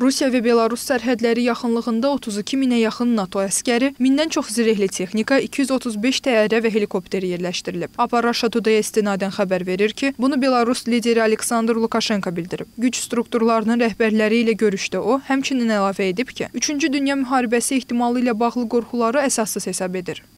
Rusiya və Belarus sərhədləri yaxınlığında 32 minə yaxın NATO əskəri, mindən çox zirehli texnika, 235 təyyarə və helikopter yerləşdirilib. Aparaşa Tudaya istinadən xəbər verir ki, bunu Belarus lideri Aleksandr Lukaşenko bildirib. Güc strukturlarının rəhbərləri ilə görüşdə o, həmçinin əlavə edib ki, 3-cü dünya müharibəsi ehtimalı ilə bağlı qorxuları əsassız hesab edir.